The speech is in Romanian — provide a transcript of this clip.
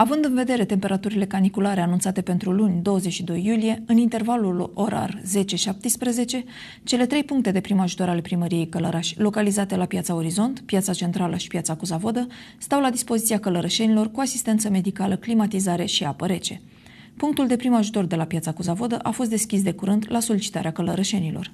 Având în vedere temperaturile caniculare anunțate pentru luni 22 iulie, în intervalul orar 10-17, cele trei puncte de prim ajutor ale primăriei Călăraș, localizate la Piața Orizont, Piața Centrală și Piața Cuzavodă, stau la dispoziția călărășenilor cu asistență medicală, climatizare și apă rece. Punctul de prim ajutor de la Piața Cuzavodă a fost deschis de curând la solicitarea călărășenilor.